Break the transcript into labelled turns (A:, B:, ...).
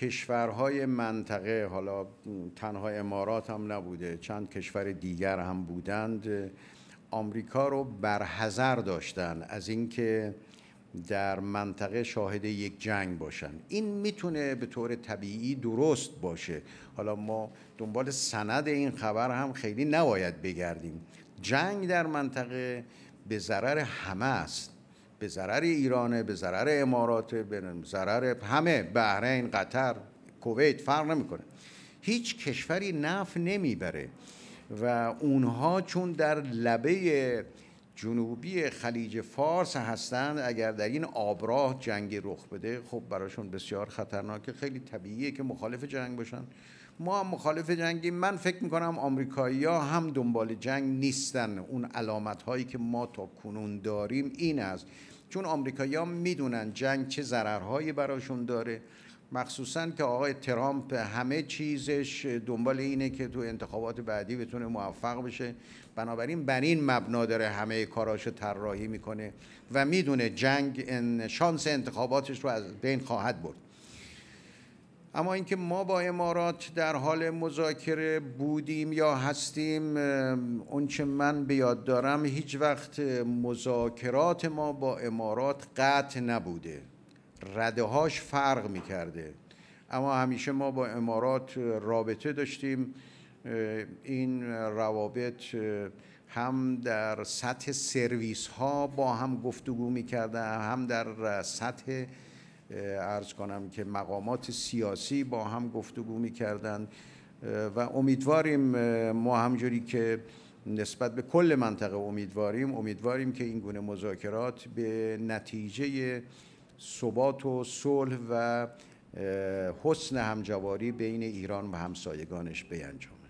A: کشورهای منطقه حالا تنها امارات هم نبوده چند کشور دیگر هم بودند آمریکا رو برحذر داشتن از اینکه در منطقه شاهد یک جنگ باشن این میتونه به طور طبیعی درست باشه حالا ما دنبال سند این خبر هم خیلی نباید بگردیم جنگ در منطقه به ضرر همه است به ضرر ایرانه به ضرر امارات به ضرر همه بحرین قطر کویت فرق نمیکنه هیچ کشوری نفع نمیبره و اونها چون در لبه جنوبی خلیج فارس هستند اگر در این آبراه جنگی رخ بده خب براشون بسیار خطرناکه خیلی طبیعیه که مخالف جنگ باشن ما هم مخالف جنگی من فکر میکنم آمریکایی ها هم دنبال جنگ نیستن اون علامت هایی که ما تا کنون داریم این است چون آمریکایی ها میدونن جنگ چه ضررهایی براشون داره مخصوصا که آقای ترامپ همه چیزش دنبال اینه که تو انتخابات بعدی بتونه موفق بشه بنابراین بر این مبنا داره همه کاراشو طراحی میکنه و میدونه جنگ شانس انتخاباتش رو از بین خواهد برد اما اینکه ما با امارات در حال مذاکره بودیم یا هستیم اونچه من به یاد دارم هیچ وقت مذاکرات ما با امارات قطع نبوده رده هاش فرق می کرده اما همیشه ما با امارات رابطه داشتیم این روابط هم در سطح سرویس ها با هم گفتگو می هم در سطح ارز کنم که مقامات سیاسی با هم گفتگو می کردن و امیدواریم ما همجوری که نسبت به کل منطقه امیدواریم امیدواریم که این گونه مذاکرات به نتیجه ثبات و صلح و حسن همجواری بین ایران و همسایگانش بینجام